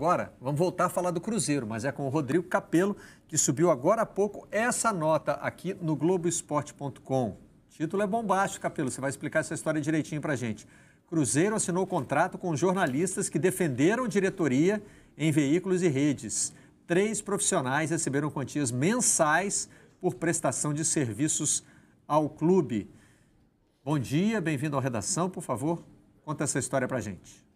Agora, vamos voltar a falar do Cruzeiro, mas é com o Rodrigo Capelo que subiu agora há pouco essa nota aqui no Globoesporte.com. Título é bombástico, Capelo. você vai explicar essa história direitinho pra gente. Cruzeiro assinou contrato com jornalistas que defenderam diretoria em veículos e redes. Três profissionais receberam quantias mensais por prestação de serviços ao clube. Bom dia, bem-vindo à redação, por favor. Conta essa história pra gente.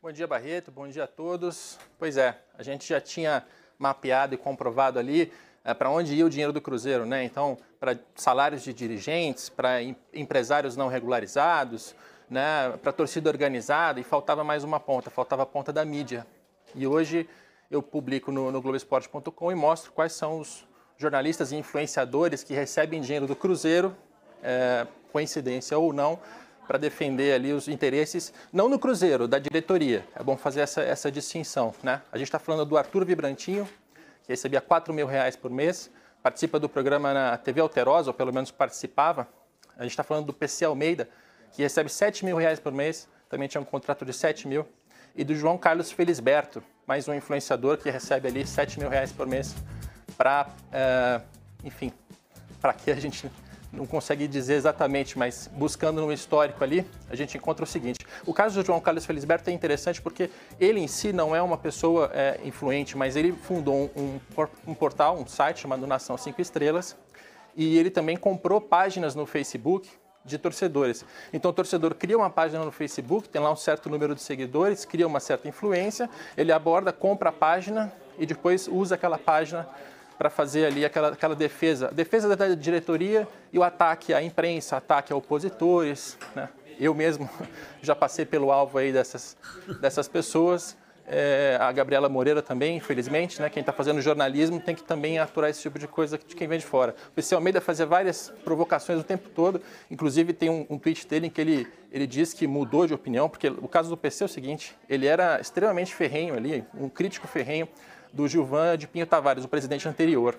Bom dia, Barreto. Bom dia a todos. Pois é, a gente já tinha mapeado e comprovado ali é, eh, para onde ia o dinheiro do Cruzeiro, né? Então, para salários de dirigentes, para em, empresários não regularizados, né? para torcida organizada, e faltava mais uma ponta, faltava a ponta da mídia. E hoje eu publico no, no Globoesporte.com e mostro quais são os jornalistas e influenciadores que recebem dinheiro do Cruzeiro, é, coincidência ou não, para defender ali os interesses, não no Cruzeiro, da diretoria. É bom fazer essa, essa distinção, né? A gente está falando do Arthur Vibrantinho, que recebia 4 mil reais por mês, participa do programa na TV Alterosa, ou pelo menos participava. A gente está falando do PC Almeida, que recebe 7 mil reais por mês, também tinha um contrato de 7 mil. E do João Carlos Felisberto, mais um influenciador que recebe ali 7 mil reais por mês para, uh, eh, enfim, para que a gente não consegue dizer exatamente, mas buscando no histórico ali, a gente encontra o seguinte. O caso do João Carlos Felisberto é interessante porque ele em si não é uma pessoa é, influente, mas ele fundou um, um, portal, um site chamado Nação 5 Estrelas, e ele também comprou páginas no Facebook de torcedores. Então o torcedor cria uma página no Facebook, tem lá um certo número de seguidores, cria uma certa influência, ele aborda, compra a página e depois usa aquela página para fazer ali aquela, aquela defesa, defesa da diretoria e o ataque à imprensa, ataque a opositores. Né? Eu mesmo já passei pelo alvo aí dessas, dessas pessoas. É, a Gabriela Moreira também, infelizmente, né? Quem está fazendo jornalismo tem que também aturar esse tipo de coisa de quem vem de fora. O PC Almeida fazia várias provocações o tempo todo, inclusive tem um, um, tweet dele em que ele, ele diz que mudou de opinião, porque o caso do PC é o seguinte, ele era extremamente ferrenho ali, um crítico ferrenho do Gilvan de Pinho Tavares, o presidente anterior.